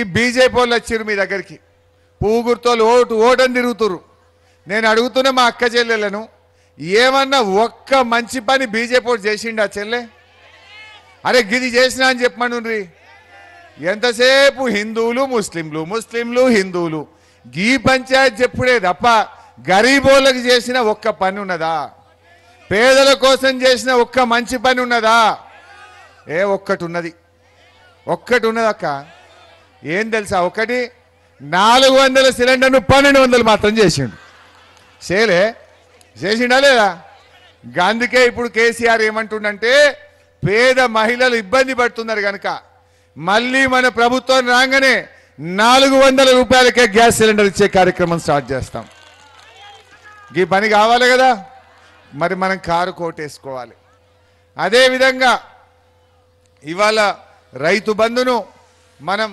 ఈ బీజేపీ వాళ్ళు వచ్చారు మీ దగ్గరికి పూగుర్తోలు ఓటు ఓటని తిరుగుతురు నేను అడుగుతున్నా మా అక్క చెల్లెలను ఏమన్నా ఒక్క మంచి పని బీజేపీ చేసిండు ఆ చెల్లె అరే గిది చేసినా అని చెప్పమనుండ్రి ఎంతసేపు హిందువులు ముస్లింలు ముస్లింలు హిందువులు గీ పంచాయత్ చెప్పుడే తప్ప గరీబోళ్ళకి చేసిన ఒక్క పని ఉన్నదా పేదల కోసం చేసిన ఒక్క మంచి పని ఉన్నదా ఏ ఒక్కటి ఉన్నది ఒక్కటి ఉన్నదక్క ఏం తెలుసా ఒకటి నాలుగు వందల సిలిండర్ను పన్నెండు వందలు మాత్రం చేసిండు చేయలే చేసిండా లేదా అందుకే ఇప్పుడు కేసీఆర్ ఏమంటుండంటే పేద మహిళలు ఇబ్బంది పడుతున్నారు కనుక మళ్ళీ మన ప్రభుత్వం రాగానే నాలుగు వందల రూపాయలకే గ్యాస్ సిలిండర్ ఇచ్చే కార్యక్రమం స్టార్ట్ చేస్తాం ఈ పని కావాలి కదా మరి మనం కారు కోటేసుకోవాలి అదేవిధంగా ఇవాళ రైతు బంధును మనం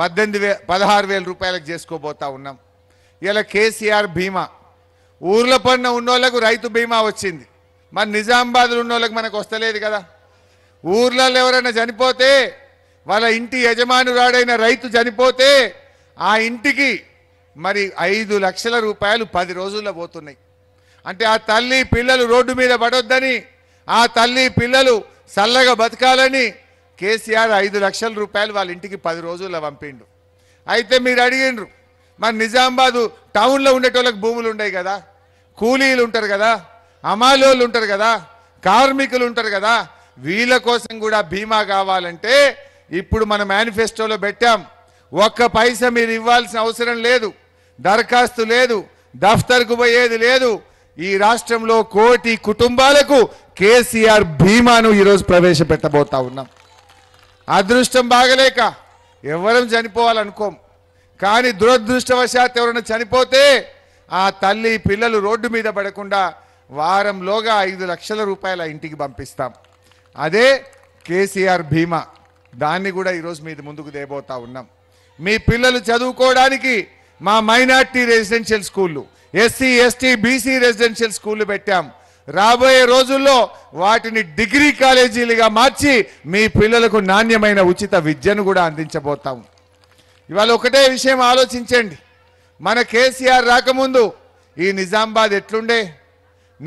పద్దెనిమిది వే పదహారు వేల రూపాయలకు చేసుకోబోతా ఉన్నాం ఇలా కేసీఆర్ బీమా ఊర్ల పడిన ఉన్నోళ్ళకు రైతు బీమా వచ్చింది మన నిజామాబాద్లో ఉన్నోళ్ళకి మనకు వస్తలేదు కదా ఊర్లలో ఎవరైనా చనిపోతే వాళ్ళ ఇంటి యజమానురాడైన రైతు చనిపోతే ఆ ఇంటికి మరి ఐదు లక్షల రూపాయలు పది రోజుల్లో పోతున్నాయి అంటే ఆ తల్లి పిల్లలు రోడ్డు మీద పడొద్దని ఆ తల్లి పిల్లలు చల్లగా బతకాలని కేసీఆర్ ఐదు లక్షల రూపాయలు వాళ్ళ ఇంటికి పది రోజుల్లో పంపిండు అయితే మీరు అడిగిండ్రు మరి నిజామాబాదు టౌన్లో ఉండేటోళ్ళకి భూములు ఉండయి కదా కూలీలు ఉంటారు కదా అమాలోళ్ళు ఉంటారు కదా కార్మికులు ఉంటారు కదా వీళ్ళ కోసం కూడా బీమా కావాలంటే ఇప్పుడు మన మేనిఫెస్టోలో పెట్టాం ఒక్క పైస మీరు ఇవ్వాల్సిన అవసరం లేదు దరఖాస్తు లేదు దఫ్తర్కు పోయేది లేదు ఈ రాష్ట్రంలో కోటి కుటుంబాలకు కేసీఆర్ బీమాను ఈరోజు ప్రవేశపెట్టబోతా ఉన్నాం అదృష్టం బాగలేక ఎవరం చనిపోవాలనుకోం కానీ దురదృష్టవశాత్ ఎవరైనా చనిపోతే ఆ తల్లి పిల్లలు రోడ్డు మీద పడకుండా వారంలోగా ఐదు లక్షల రూపాయల ఇంటికి పంపిస్తాం అదే కేసీఆర్ భీమా దాన్ని కూడా ఈరోజు మీది ముందుకు దేబోతా ఉన్నాం మీ పిల్లలు చదువుకోవడానికి మా మైనార్టీ రెసిడెన్షియల్ స్కూళ్ళు ఎస్సీ ఎస్టీ బీసీ రెసిడెన్షియల్ స్కూళ్ళు పెట్టాం రాబోయే రోజుల్లో వాటిని డిగ్రీ కాలేజీలుగా మార్చి మీ పిల్లలకు నాణ్యమైన ఉచిత విద్యను కూడా అందించబోతాం ఇవాళ ఒకటే విషయం ఆలోచించండి మన కేసీఆర్ రాకముందు ఈ నిజామాబాద్ ఎట్లుండే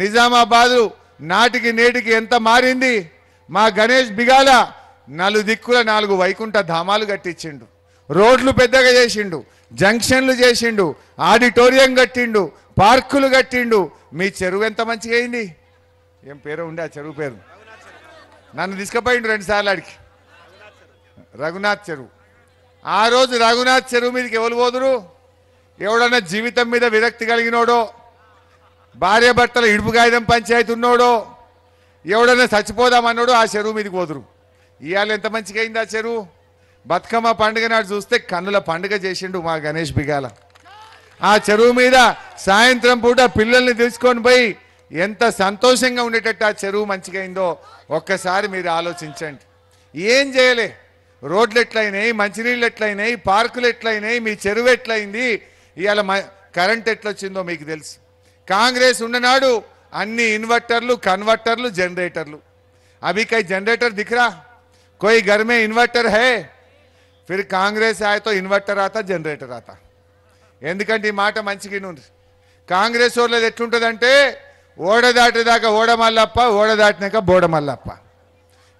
నిజామాబాదు నాటికి నేటికి ఎంత మారింది మా గణేష్ బిగాల నలుదిక్కుల నాలుగు వైకుంఠ ధామాలు కట్టించిండు రోడ్లు పెద్దగా చేసిండు జంక్షన్లు చేసిండు ఆడిటోరియం కట్టిండు పార్కులు కట్టిండు మీ చెరువు ఎంత మంచిగా అయింది ఏం పేరు ఉండే ఆ చెరువు పేరు నన్ను తీసుకుపోయిండు రెండుసార్లు ఆడికి రఘునాథ్ చెరువు ఆ రోజు రఘునాథ్ చెరువు మీదకి ఎవరు పోదురు ఎవడన్నా జీవితం మీద విరక్తి కలిగినోడో ఇడుపు ఇడుపుగాయడం పంచాయతీ ఉన్నాడో ఎవడన్నా చచ్చిపోదామన్నాడో ఆ చెరువు మీదకి పోదురు ఇవాళ ఎంత మంచిగా అయింది ఆ చెరువు బతుకమ్మ పండుగ నాడు చూస్తే కన్నుల పండుగ చేసిండు మా గణేష్ బిగాల ఆ చెరువు మీద సాయంత్రం పూట పిల్లల్ని తీసుకొని పోయి ఎంత సంతోషంగా ఉండేటట్టు ఆ చెరువు మంచిగా అయిందో ఒక్కసారి మీరు ఆలోచించండి ఏం చేయలే రోడ్లు ఎట్లయినాయి మంచినీళ్ళు ఎట్లయినాయి పార్కులు ఎట్లయినాయి మీ చెరువు ఎట్లయింది ఇవాళ కరెంట్ ఎట్లొచ్చిందో మీకు తెలుసు కాంగ్రెస్ ఉన్ననాడు అన్ని ఇన్వర్టర్లు కన్వర్టర్లు జనరేటర్లు అవి కై జనరేటర్ దిఖరా कोई గర్మే ఇన్వర్టర్ హే ఫిర్ కాంగ్రెస్ ఆయతో ఇన్వర్టర్ ఆత జనరేటర్ ఆత ఎందుకంటే ఈ మాట మంచిగా ఉంది కాంగ్రెస్ వాళ్ళది ఎట్లుంటుందంటే ఓడ దాటేదాకా ఓడమల్లప్ప ఓడ దాటినాక బోడమల్లప్ప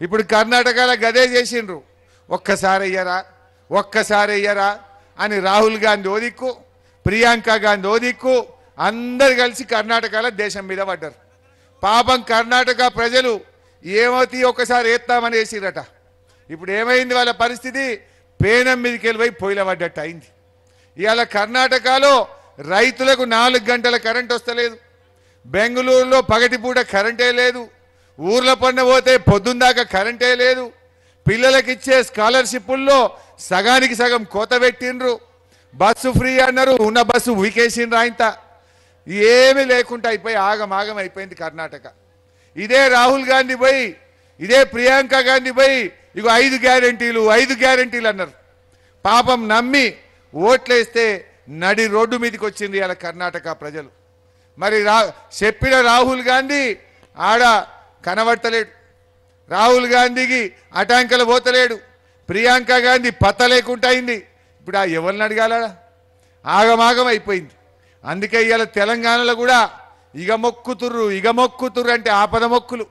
ఇప్పుడు కర్ణాటకలో గదే చేసిండ్రు ఒక్కసారి అయ్యరా ఒక్కసారి అయ్యరా అని రాహుల్ గాంధీ ఓదిక్కు ప్రియాంక గాంధీ ఓదిక్కు అందరు కలిసి కర్ణాటకలో దేశం మీద పడ్డారు పాపం కర్ణాటక ప్రజలు ఏమవుతాయి ఒక్కసారి వేస్తామని వేసిరట ఇప్పుడు ఏమైంది వాళ్ళ పరిస్థితి పేనం మీదకి వెళ్ళిపోయి పొయ్యిల పడ్డట్టు అయింది ఇవాళ కర్ణాటకలో రైతులకు నాలుగు గంటల కరెంట్ వస్తలేదు బెంగళూరులో పగటిపూట కరెంటే లేదు ఊర్ల పన్న పోతే పొద్దుందాకా కరెంటే లేదు పిల్లలకి ఇచ్చే స్కాలర్షిప్పుల్లో సగానికి సగం కోత పెట్టిండ్రు బస్సు ఫ్రీ అన్నారు ఉన్న బస్సు వీకేసిండ్రు ఆయనత ఏమీ లేకుండా అయిపోయి ఆగమాగం అయిపోయింది కర్ణాటక ఇదే రాహుల్ గాంధీ పోయి ఇదే ప్రియాంక గాంధీ పోయి ఇక ఐదు గ్యారంటీలు ఐదు గ్యారంటీలు అన్నారు పాపం నమ్మి ఓట్లేస్తే నడి రోడ్డు మీదకి వచ్చింది ఇలా కర్ణాటక ప్రజలు మరి రా చెప్పిన రాహుల్ గాంధీ ఆడ కనబడతలేడు రాహుల్ గాంధీకి అటాంకలు పోతలేడు ప్రియాంక గాంధీ పత్త లేకుండా అయింది ఇప్పుడు ఆ ఎవరిని అడగాల ఆగమాగం అయిపోయింది అందుకే ఇవాళ తెలంగాణలో కూడా ఇగ మొక్కుతుర్రు ఇగ మొక్కుతుర్రు అంటే ఆపద మొక్కులు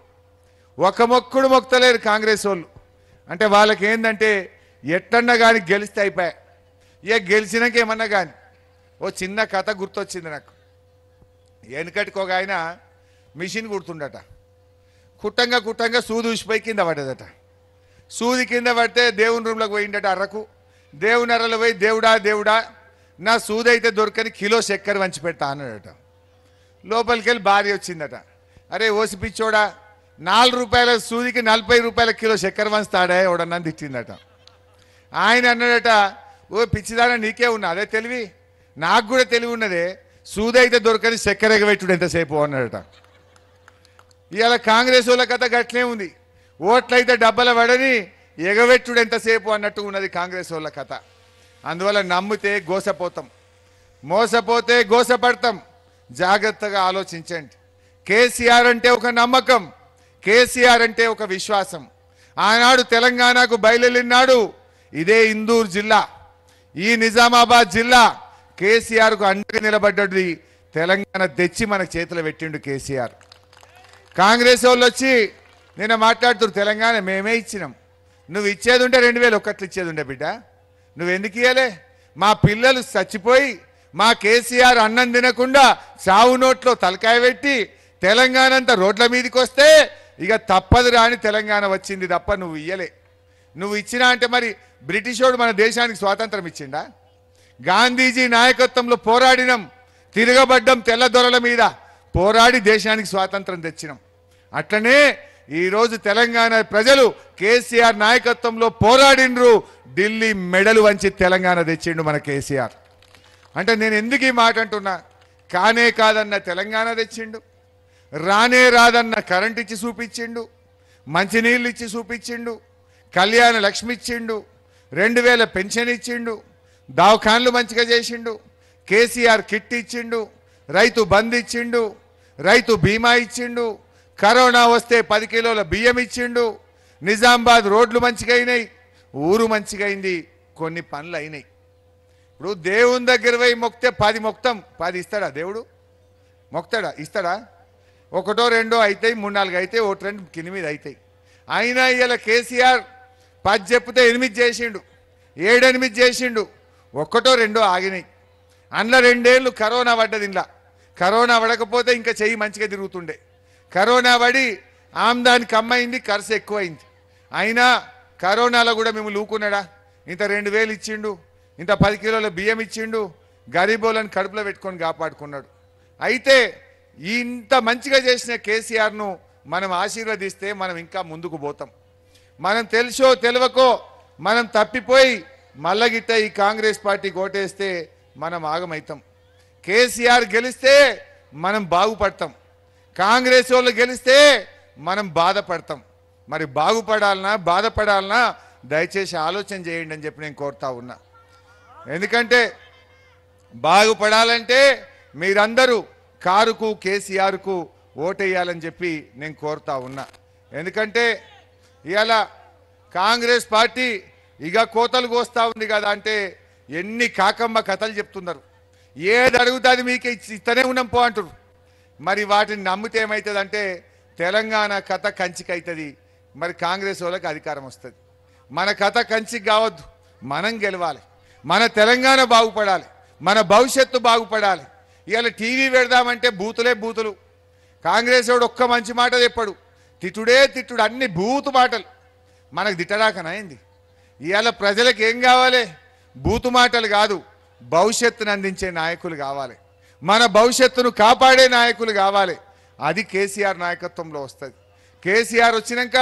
ఒక మొక్కుడు మొక్కలేరు కాంగ్రెస్ వాళ్ళు అంటే వాళ్ళకి ఏంటంటే ఎట్టన్నా కానీ గెలిస్తే అయిపోయా ఇక గెలిచినాక ఏమన్నా కానీ ఓ చిన్న కథ గుర్తొచ్చింది నాకు వెనకటికి ఒక ఆయన మిషన్ కుడుతుండట కుట్టంగా కుట్టంగా సూది ఉసిపోయి కింద పడ్డదట సూది కింద పడితే దేవుని రూమ్లోకి పోయిండట అరకు దేవుని అరలు పోయి దేవుడా దేవుడా నా సూది అయితే దొరకని కిలో చక్కెర వంచి పెడతా అన్నాడట లోపలికి వెళ్ళి భార్య వచ్చిందట అరే ఓసి పిచ్చోడా నాలుగు రూపాయల సూదికి నలభై రూపాయల కిలో చక్కెర వంచుతాడే ఎవడన్నా తిట్టిందట ఆయన అన్నాడట ఓ పిచ్చిదాన నీకే ఉన్నా అదే తెలివి నాకు కూడా తెలివి ఉన్నదే సూదైతే దొరకని చక్కెర ఎగబెట్టుడు ఎంతసేపు అన్నాడట ఇవాళ కాంగ్రెస్ వాళ్ళ కథ గట్లే ఉంది ఓట్లయితే డబ్బల పడని ఎగబెట్టుడు ఎంతసేపు అన్నట్టు ఉన్నది కాంగ్రెస్ వాళ్ళ కథ అందువల్ల నమ్మితే గోసపోతాం మోసపోతే గోసపడతాం జాగ్రత్తగా ఆలోచించండి కేసీఆర్ అంటే ఒక నమ్మకం కేసీఆర్ అంటే ఒక విశ్వాసం ఆనాడు తెలంగాణకు బయలుదేరినాడు ఇదే ఇందూరు జిల్లా ఈ నిజామాబాద్ జిల్లా కేసీఆర్కు అండగా నిలబడ్డది తెలంగాణ తెచ్చి మన చేతిలో పెట్టిండు కేసీఆర్ కాంగ్రెస్ వాళ్ళు వచ్చి నిన్న మాట్లాడుతున్నారు తెలంగాణ మేమే ఇచ్చినాం నువ్వు ఇచ్చేది ఉంటే రెండు వేలు ఒక్కట్లు ఇచ్చేది ఉండే బిడ్డ నువ్వెందుకు ఇయ్యలే మా పిల్లలు చచ్చిపోయి మా కేసీఆర్ అన్నం తినకుండా చావు నోట్లో తలకాయ పెట్టి తెలంగాణ అంతా రోడ్ల మీదకి వస్తే ఇక తప్పదు రాని తెలంగాణ వచ్చింది తప్ప నువ్వు ఇయ్యలే నువ్వు ఇచ్చినా అంటే మరి బ్రిటిషోడు మన దేశానికి స్వాతంత్రం ఇచ్చిండా గాంధీజీ నాయకత్వంలో పోరాడినం తిరగబడ్డం తెల్లదొరల మీద పోరాడి దేశానికి స్వాతంత్రం తెచ్చినాం అట్లనే ఈరోజు తెలంగాణ ప్రజలు కేసీఆర్ నాయకత్వంలో పోరాడినరు ఢిల్లీ మెడలు వంచి తెలంగాణ తెచ్చిండు మన కేసీఆర్ అంటే నేను ఎందుకు ఈ మాట అంటున్నా కానే కాదన్న తెలంగాణ తెచ్చిండు రానే రాదన్న కరెంట్ ఇచ్చి చూపించిండు మంచినీళ్ళు ఇచ్చి చూపించిండు కళ్యాణ లక్ష్మి ఇచ్చిండు రెండు వేల పెన్షన్ ఇచ్చిండు దావఖాన్లు మంచిగా చేసిండు కేసీఆర్ కిట్ ఇచ్చిండు రైతు బంద్ ఇచ్చిండు రైతు బీమా ఇచ్చిండు కరోనా వస్తే పది కిలోల బియ్యం ఇచ్చిండు నిజామాబాద్ రోడ్లు మంచిగా అయినాయి ఊరు మంచిగా అయింది కొన్ని పనులు అయినాయి ఇప్పుడు దేవుని దగ్గర పోయి మొక్తే పది మొక్తం పది ఇస్తాడా దేవుడు మొక్తాడా ఇస్తాడా ఒకటో రెండో అవుతాయి మూడు నాలుగు అవుతాయి ఒకటి రెండు కింది మీద అవుతాయి అయినా ఇలా కేసీఆర్ పది చెప్తే ఎనిమిది చేసిండు ఏడెనిమిది చేసిండు ఒక్కటో రెండో ఆగినాయి అందులో రెండేళ్ళు కరోనా పడ్డది ఇంకా కరోనా పడకపోతే ఇంకా చెయ్యి మంచిగా తిరుగుతుండే కరోనా పడి ఆమ్దాని కమ్మైంది ఖర్చు ఎక్కువైంది అయినా కరోనాలో కూడా మేము లూకున్నాడా ఇంత రెండు వేలు ఇచ్చిండు ఇంత పది కిలోల బియ్యం ఇచ్చిండు గరీబోలను కడుపులో పెట్టుకొని కాపాడుకున్నాడు అయితే ఇంత మంచిగా చేసిన కేసీఆర్ను మనం ఆశీర్వదిస్తే మనం ఇంకా ముందుకు పోతాం మనం తెలుసో తెలియకో మనం తప్పిపోయి మల్లగిట్ట ఈ కాంగ్రెస్ పార్టీ కోటేస్తే మనం ఆగమైతాం కేసీఆర్ గెలిస్తే మనం బాగుపడతాం కాంగ్రెస్ వాళ్ళు గెలిస్తే మనం బాధపడతాం మరి బాగుపడాలన్నా బాధపడాలన్నా దయచేసి ఆలోచన చేయండి అని చెప్పి నేను కోరుతా ఉన్నా ఎందుకంటే బాగుపడాలంటే మీరందరూ కారుకు కేసీఆర్కు ఓటేయాలని చెప్పి నేను కోరుతా ఉన్నా ఎందుకంటే ఇలా కాంగ్రెస్ పార్టీ ఇక కోతలు కోస్తా ఉంది కదా అంటే ఎన్ని కాకమ్మ కథలు చెప్తున్నారు ఏది అడుగుతుంది మీకు ఇస్తూనే ఉన్నాం పో అంటారు మరి వాటిని నమ్మితే ఏమవుతుందంటే తెలంగాణ కథ అవుతుంది మరి కాంగ్రెస్ వాళ్ళకి అధికారం వస్తుంది మన కథ కంచికి కావద్దు మనం గెలవాలి మన తెలంగాణ బాగుపడాలి మన భవిష్యత్తు బాగుపడాలి ఇవాళ టీవీ పెడదామంటే బూతులే బూతులు కాంగ్రెస్ వాడు ఒక్క మంచి మాట చెప్పాడు తిట్టుడే తిట్టుడు అన్ని బూతు మాటలు మనకు తిట్టడాకనైంది ఇవాళ ప్రజలకు ఏం కావాలి బూతు మాటలు కాదు భవిష్యత్తును అందించే నాయకులు కావాలి మన భవిష్యత్తును కాపాడే నాయకులు కావాలి అది కేసీఆర్ నాయకత్వంలో వస్తుంది కేసీఆర్ వచ్చినాక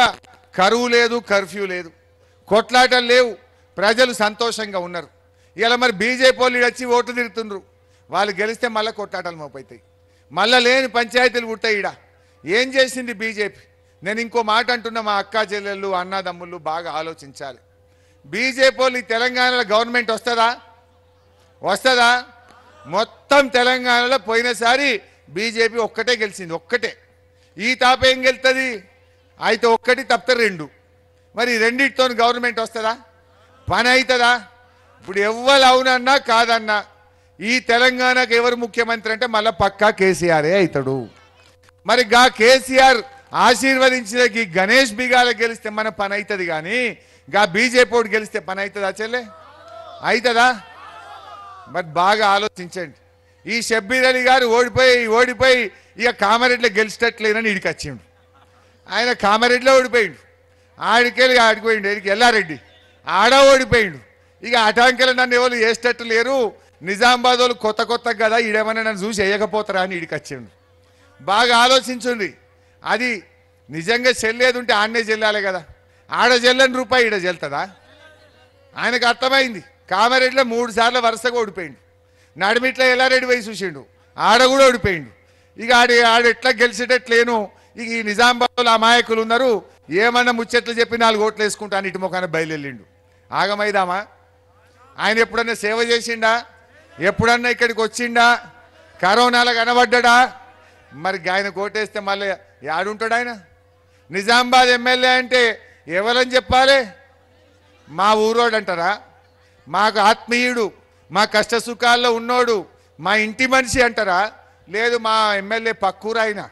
కరువు లేదు కర్ఫ్యూ లేదు కొట్లాటలు లేవు ప్రజలు సంతోషంగా ఉన్నారు ఇలా మరి బీజేపీ వాళ్ళు వచ్చి ఓట్లు తిరుగుతుండ్రు వాళ్ళు గెలిస్తే మళ్ళీ కొట్లాటలు మోపైతాయి మళ్ళీ లేని పంచాయతీలు పుట్టాయి ఇడ ఏం చేసింది బీజేపీ నేను ఇంకో మాట అంటున్నా మా అక్క చెల్లెళ్ళు అన్నదమ్ముళ్ళు బాగా ఆలోచించాలి బీజేపీ తెలంగాణలో గవర్నమెంట్ వస్తుందా వస్తుందా మొత్తం తెలంగాణలో పోయినసారి బీజేపీ ఒక్కటే గెలిచింది ఒక్కటే ఈ తాపేం గెలుతుంది అయితే ఒక్కటి తప్పితే రెండు మరి రెండింటితో గవర్నమెంట్ వస్తుందా పని అవుతుందా ఇప్పుడు ఎవ్వరు అవునన్నా కాదన్నా ఈ తెలంగాణకు ఎవరు ముఖ్యమంత్రి అంటే మళ్ళీ పక్కా కేసీఆరే అవుతాడు మరి గా కేసీఆర్ ఆశీర్వదించిన గణేష్ బిగాల గెలిస్తే మన పని అవుతుంది కానీ ఇంకా బీజేపీ ఓటు గెలిస్తే పని అవుతుందా చెల్లె అవుతుందా బట్ బాగా ఆలోచించండి ఈ షబ్బీర్ అలీ గారు ఓడిపోయి ఓడిపోయి ఇక కామారెడ్డిలో గెలిచేటట్లేనని ఇడికి వచ్చిండు ఆయన కామారెడ్డిలో ఓడిపోయిండు ఆడికెళ్ళి ఆడిపోయిండు ఇక ఎల్లారెడ్డి ఆడ ఓడిపోయిండు ఇక అటాంకెళ్ళి నన్ను ఎవరు వేసేటట్టు లేరు నిజామాబాద్ వాళ్ళు కొత్త కొత్త కదా ఈడేమన్నా నన్ను చూసి వేయకపోతారా అని ఇడికి వచ్చిండు బాగా ఆలోచించుండి అది నిజంగా చెల్లేదు ఉంటే ఆడనే చెల్లాలి కదా ఆడ చెల్లని రూపాయి ఈడ చెల్తుందా ఆయనకు అర్థమైంది కామారెడ్డిలో మూడు సార్లు వరుసగా ఓడిపోయిండు నడిమిట్లో ఎల్లారెడ్డి పోయి చూసిండు ఆడ కూడా ఓడిపోయిండు ఇక ఆడ ఆడ ఎట్లా గెలిచేటట్లేను ఇక ఈ నిజామాబాద్లో అమాయకులు ఉన్నారు ఏమన్నా ముచ్చట్లు చెప్పి నాలుగు ఓట్లు వేసుకుంటా ఇటు ముఖాన బయలుదేళ్ళిండు ఆగమైదామా ఆయన ఎప్పుడన్నా సేవ చేసిండా ఎప్పుడన్నా ఇక్కడికి వచ్చిండా కరోనాలో కనబడ్డా మరి ఆయన కోటేస్తే మళ్ళీ ఆడుంటాడు ఆయన నిజామాబాద్ ఎమ్మెల్యే అంటే ఎవరని చెప్పాలి మా ఊరోడు అంటారా మాకు ఆత్మీయుడు మా కష్ట సుఖాల్లో ఉన్నోడు మా ఇంటి మనిషి అంటారా లేదు మా ఎమ్మెల్యే పక్కూరాయన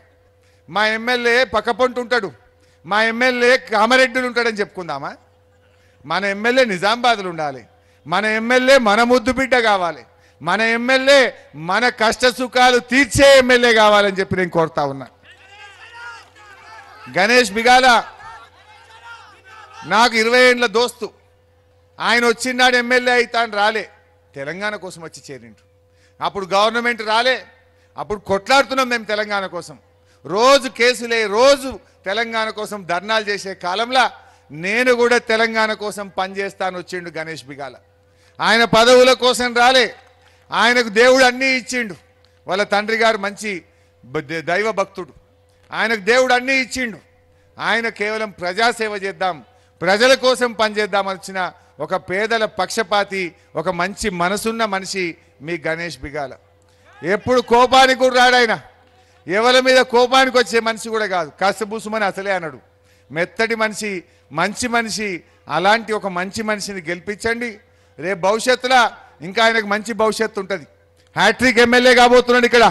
మా ఎమ్మెల్యే పక్కపొంటు ఉంటాడు మా ఎమ్మెల్యే కామరెడ్డిలు ఉంటాడని చెప్పుకుందామా మన ఎమ్మెల్యే నిజామాబాద్లు ఉండాలి మన ఎమ్మెల్యే మన ముద్దు బిడ్డ కావాలి మన ఎమ్మెల్యే మన కష్ట సుఖాలు తీర్చే ఎమ్మెల్యే కావాలని చెప్పి నేను కోరుతా ఉన్నా గణేష్ బిగాలా నాకు ఇరవై ఏండ్ల దోస్తు ఆయన వచ్చిన్నాడు ఎమ్మెల్యే అవుతాను రాలే తెలంగాణ కోసం వచ్చి చేరిండు అప్పుడు గవర్నమెంట్ రాలే అప్పుడు కొట్లాడుతున్నాం మేము తెలంగాణ కోసం రోజు కేసులే రోజు తెలంగాణ కోసం ధర్నాలు చేసే కాలంలో నేను కూడా తెలంగాణ కోసం పనిచేస్తాను వచ్చిండు గణేష్ బిగాల ఆయన పదవుల కోసం రాలే ఆయనకు దేవుడు అన్నీ ఇచ్చిండు వాళ్ళ తండ్రి గారు మంచి దైవ భక్తుడు ఆయనకు దేవుడు అన్నీ ఇచ్చిండు ఆయన కేవలం ప్రజాసేవ చేద్దాం ప్రజల కోసం పనిచేద్దామని వచ్చిన ఒక పేదల పక్షపాతి ఒక మంచి మనసున్న మనిషి మీ గణేష్ బిగాల ఎప్పుడు కోపానికి కూడా రాడాయన ఎవరి మీద కోపానికి వచ్చే మనిషి కూడా కాదు కసబూసుమని అసలే అన్నాడు మెత్తటి మనిషి మంచి మనిషి అలాంటి ఒక మంచి మనిషిని గెలిపించండి రేపు భవిష్యత్తులో ఇంకా ఆయనకు మంచి భవిష్యత్తు ఉంటుంది హ్యాట్రిక్ ఎమ్మెల్యే కాబోతున్నాడు ఇక్కడ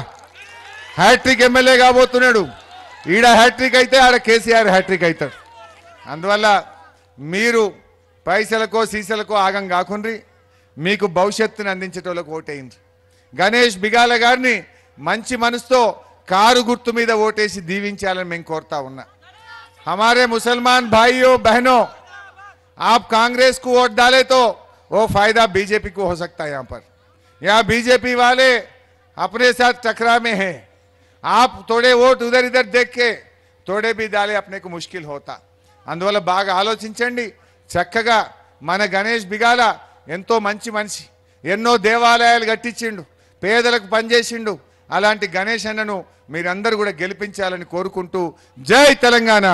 హ్యాట్రిక్ ఎమ్మెల్యే కాబోతున్నాడు ఈడ హ్యాట్రిక్ అయితే ఆడ కేసీఆర్ హ్యాట్రిక్ అవుతాడు అందువల్ల మీరు పైసలకో आगम का भविष्य మీకు భవిష్యత్తును అందించేటోళ్ళకు ఓటేయండి గణేష్ బిగాల గారిని మంచి మనసుతో కారు గుర్తు మీద ఓటేసి हमारे मुसलमान भाइयों बहनों आप कांग्रेस को वोट डाले तो वो फायदा बीजेपी को हो सकता है यहाँ पर यहाँ बीजेपी वाले अपने साथ टकरा में हैं आप थोड़े वोट उधर इधर देख के थोड़े भी डाले अपने को मुश्किल होता అందువల్ల బాగా ఆలోచించండి చక్కగా మన గణేష్ బిగాల ఎంతో మంచి మనిషి ఎన్నో దేవాలయాలు కట్టించిండు పేదలకు పనిచేసిండు అలాంటి గణేష్ అన్నను మీరందరూ కూడా గెలిపించాలని కోరుకుంటూ జై తెలంగాణ